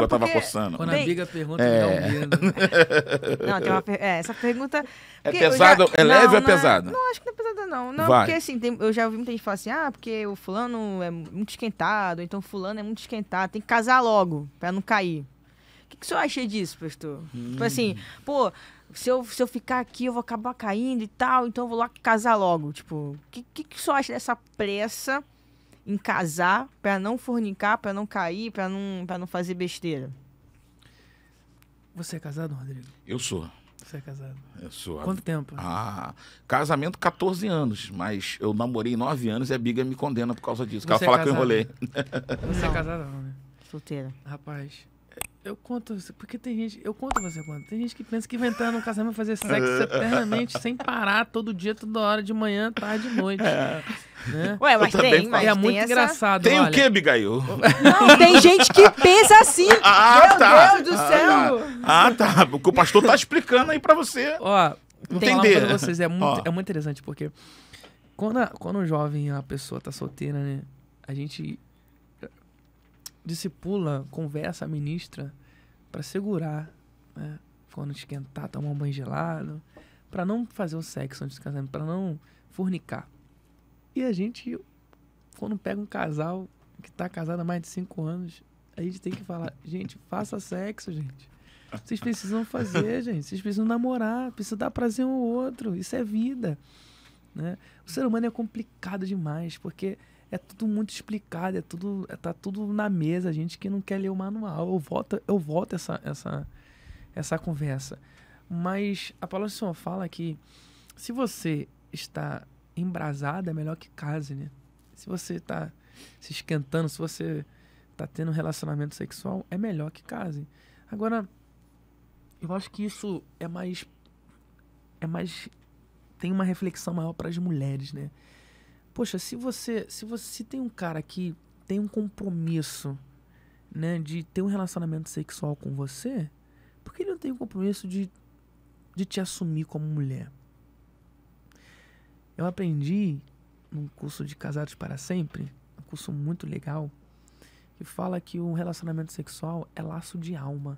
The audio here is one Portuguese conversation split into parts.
língua estava é, porque... coçando. Quando Bem... a biga pergunta, é. me dá um medo. Não, tem uma per... é, essa pergunta... É porque é pesado? Já... É leve não, ou é pesado? Não, acho que não é pesado não. Não, Vai. porque assim, tem... eu já ouvi muita gente falar assim, ah, porque o fulano é muito esquentado, então fulano é muito esquentado, tem que casar logo, para não cair. O que, que o senhor acha disso, pastor? Hum. Tipo assim, hum. pô se eu, se eu ficar aqui, eu vou acabar caindo e tal, então eu vou lá casar logo. Tipo, o que, que, que o senhor acha dessa pressa em casar para não fornicar, para não cair, para não, pra não fazer besteira? Você é casado, Rodrigo? Eu sou. Você é casado? Eu sou. Quanto tempo? Ah, casamento 14 anos, mas eu namorei 9 anos e a Biga me condena por causa disso. Você ela é fala casado? que eu enrolei. Você é não. é casado, não, né? Solteira. Rapaz, eu conto, porque tem gente. Eu conto você quando. Tem gente que pensa que vai entrar no casamento fazer sexo eternamente, sem parar, todo dia, toda hora, de manhã, tarde e noite. É. Né? Ué, mas tem, mas é tem muito essa... engraçado. Tem olha. o quê Abigail? Não, tem gente que pensa assim. Ah, Meu tá. Deus do ah, céu! Tá. Ah, tá. O pastor tá explicando aí pra você. Ó, entender. Pra vocês, é muito, Ó. é muito interessante, porque quando, a, quando um jovem, a pessoa tá solteira, né? A gente discipula, conversa, ministra para segurar, né? Quando esquentar, tomar um banho gelado, para não fazer o sexo antes do casamento, para não fornicar. E a gente, quando pega um casal que tá casado há mais de cinco anos, a gente tem que falar, gente, faça sexo, gente. Vocês precisam fazer, gente. Vocês precisam namorar, precisam dar prazer um ao outro. Isso é vida. Né? O ser humano é complicado demais, porque é tudo muito explicado, é tudo, é, tá tudo na mesa, a gente que não quer ler o manual. Eu volto eu volto essa, essa, essa conversa. Mas a palavra do Senhor fala que se você está embrasado, é melhor que case, né? Se você está se esquentando, se você está tendo um relacionamento sexual, é melhor que case. Agora, eu acho que isso é mais. É mais. Tem uma reflexão maior para as mulheres, né? Poxa, se você, se você se tem um cara que tem um compromisso, né, de ter um relacionamento sexual com você, por que ele não tem um compromisso de, de te assumir como mulher? Eu aprendi num curso de Casados para Sempre, um curso muito legal, que fala que um relacionamento sexual é laço de alma.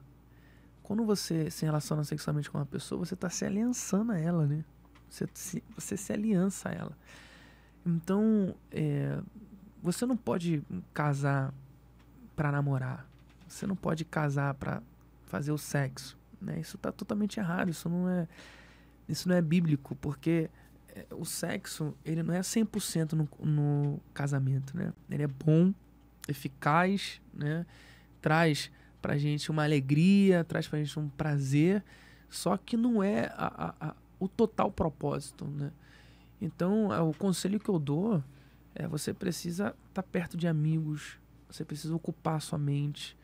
Quando você se relaciona sexualmente com uma pessoa, você está se aliançando a ela, né? Você se, você se aliança a ela. Então, é, você não pode casar para namorar. Você não pode casar para fazer o sexo. Né? Isso está totalmente errado. Isso não é, isso não é bíblico, porque é, o sexo ele não é 100% no, no casamento, né? Ele é bom, eficaz, né? Traz pra gente uma alegria, traz pra gente um prazer, só que não é a, a, a, o total propósito, né? Então, é, o conselho que eu dou é você precisa estar tá perto de amigos, você precisa ocupar a sua mente,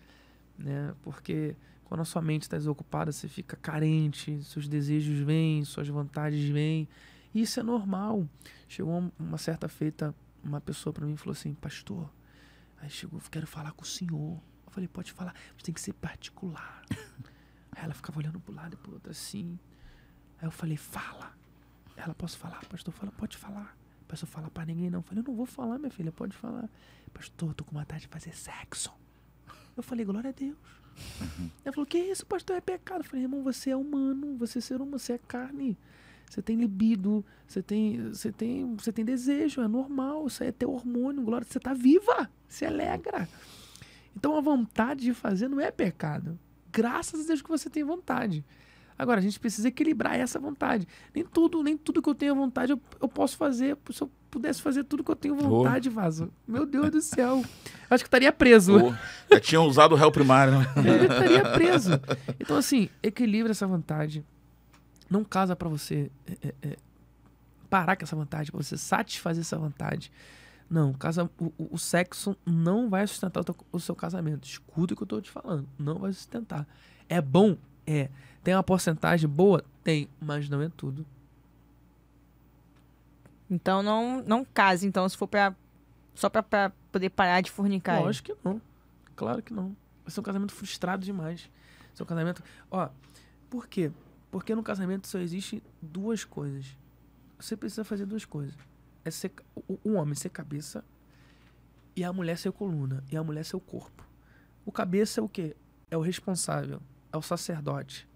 né? Porque quando a sua mente está desocupada, você fica carente, seus desejos vêm, suas vontades vêm. Isso é normal. Chegou uma certa feita, uma pessoa para mim falou assim: Pastor, aí chegou, quero falar com o senhor. Eu falei: Pode falar, mas tem que ser particular. aí ela ficava olhando para o lado e para o outro assim. Aí eu falei: Fala. Ela, posso falar? Pastor, fala, pode falar. Pastor, fala pra ninguém não. Eu falei, eu não vou falar, minha filha, pode falar. Pastor, tô com vontade de fazer sexo. Eu falei, glória a Deus. Uhum. Ela falou, que isso, pastor, é pecado. Eu falei, irmão, você é humano, você é ser humano, você é carne. Você tem libido, você tem, você tem, você tem desejo, é normal, isso aí é teu hormônio, glória, você tá viva, se é alegra. Então a vontade de fazer não é pecado. Graças a Deus que você tem vontade. Agora, a gente precisa equilibrar essa vontade. Nem tudo, nem tudo que eu tenho vontade eu, eu posso fazer. Se eu pudesse fazer tudo que eu tenho vontade, oh. Vaso. Meu Deus do céu. Acho que estaria preso. Oh, já tinham usado o réu primário, né? Eu estaria preso. Então, assim, equilibra essa vontade. Não casa para você é, é, é, parar com essa vontade, para você satisfazer essa vontade. Não, casa, o, o, sexo não vai sustentar o, teu, o seu casamento. Escuta o que eu estou te falando. Não vai sustentar. É bom? É. Tem uma porcentagem boa? Tem, mas não é tudo. Então não, não case, então, se for pra. Só pra, pra poder parar de fornicar. Lógico que não. Claro que não. Vai ser um casamento frustrado demais. Seu casamento. Ó, por quê? Porque no casamento só existe duas coisas. Você precisa fazer duas coisas. É ser o homem ser cabeça e a mulher ser coluna. E a mulher ser o corpo. O cabeça é o quê? É o responsável é o sacerdote.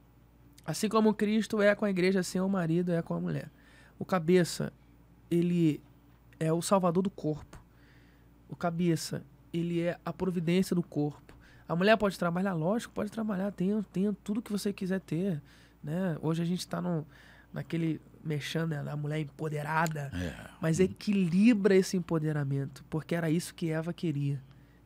Assim como Cristo é com a igreja, assim é o marido é com a mulher. O cabeça, ele é o salvador do corpo. O cabeça, ele é a providência do corpo. A mulher pode trabalhar, lógico, pode trabalhar, tenha, tenha tudo que você quiser ter. Né? Hoje a gente está naquele mexendo né, mulher empoderada, é. mas equilibra esse empoderamento, porque era isso que Eva queria.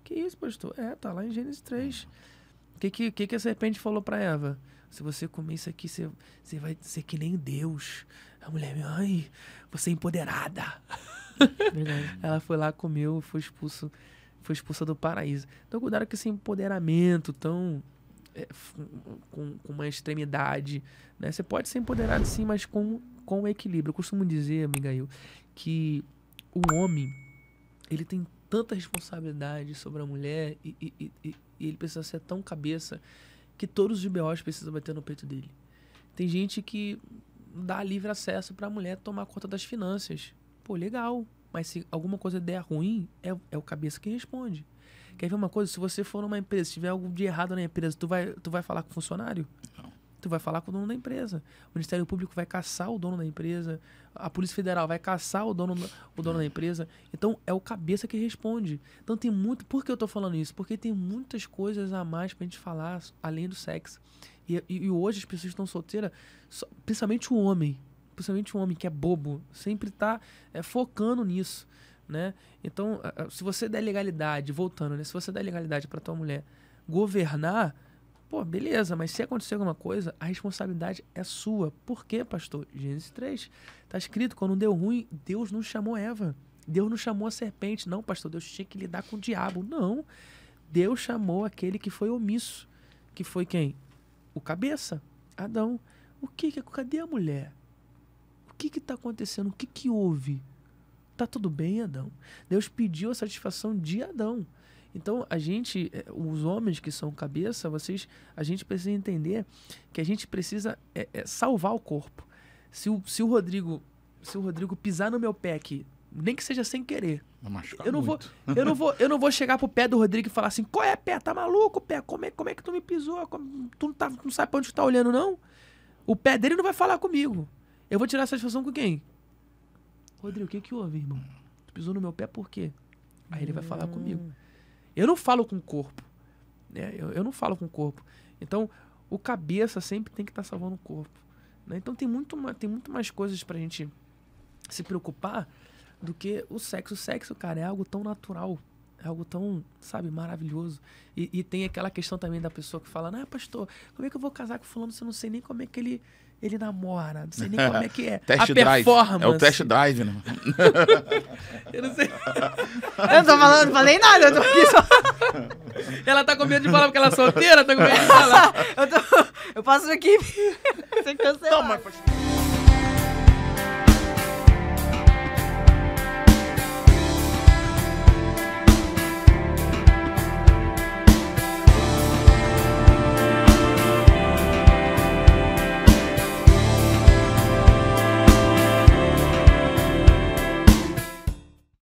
Que isso, pastor? É, tá lá em Gênesis 3. É. O que, que, que, que a serpente falou para Eva? Se você comer isso aqui, você, você vai ser que nem Deus. A mulher, ai, você é empoderada. Ela foi lá, comeu, foi expulso, foi expulsa do paraíso. Então cuidado com esse empoderamento tão é, com, com, uma extremidade, né? Você pode ser empoderado sim, mas com com equilíbrio. Eu costumo dizer, Miguel, que o homem ele tem tanta responsabilidade sobre a mulher e, e, e, e ele precisa ser tão cabeça que todos os BOs precisam bater no peito dele. Tem gente que dá livre acesso para a mulher tomar conta das finanças. Pô, legal. Mas se alguma coisa der ruim, é, é o cabeça que responde. Quer ver uma coisa? Se você for numa empresa, se tiver algo de errado na empresa, tu vai, tu vai falar com o funcionário? tu vai falar com o dono da empresa. O Ministério Público vai caçar o dono da empresa. A Polícia Federal vai caçar o dono, o dono da é. empresa. Então, é o cabeça que responde. Então, tem muito. Por que eu tô falando isso? Porque tem muitas coisas a mais pra gente falar além do sexo. E, e, e hoje as pessoas estão solteiras, principalmente o homem. Principalmente o homem que é bobo. Sempre tá é, focando nisso. Né? Então, se você der legalidade, voltando, né? se você der legalidade para tua mulher governar Pô, beleza, mas se acontecer alguma coisa, a responsabilidade é sua. Por quê, pastor? Gênesis 3. Está escrito, quando deu ruim, Deus não chamou Eva. Deus não chamou a serpente. Não, pastor, Deus tinha que lidar com o diabo. Não. Deus chamou aquele que foi omisso. Que foi quem? O cabeça, Adão. O que que... Cadê a mulher? O que que tá acontecendo? O que que houve? Tá tudo bem, Adão? Deus pediu a satisfação de Adão. Então, a gente, eh, os homens que são cabeça, vocês, a gente precisa entender que a gente precisa é, é salvar o corpo. Se o, se o Rodrigo, se o Rodrigo pisar no meu pé aqui, nem que seja sem querer. Eu não, vou, eu, não vou, eu não vou chegar pro pé do Rodrigo e falar assim: qual é, pé? Tá maluco, pé? Como é, como é que tu me pisou? Como, tu não, tá, não sabe pra onde tu tá olhando, não? O pé dele não vai falar comigo. Eu vou tirar a satisfação com quem? Rodrigo, o que que houve, irmão? Tu pisou no meu pé por quê? Aí ele vai falar comigo. Hum. Eu não falo com o corpo. Né? Eu, eu não falo com o corpo. Então, o cabeça sempre tem que estar tá salvando o corpo. Né? Então, tem muito, tem muito mais coisas a gente se preocupar do que o sexo. O sexo, cara, é algo tão natural. É algo tão, sabe, maravilhoso. E, e tem aquela questão também da pessoa que fala, ah, pastor, como é que eu vou casar com fulano se eu não sei nem como é que ele ele namora, não sei nem como é que é. test a drive. performance. É o test drive, né? eu não sei. eu não tô falando, não falei nada, eu tô aqui só. ela tá com medo de falar porque ela é solteira, tá com medo de falar. eu, tô... eu passo aqui. Sem cancelar. Toma, mas...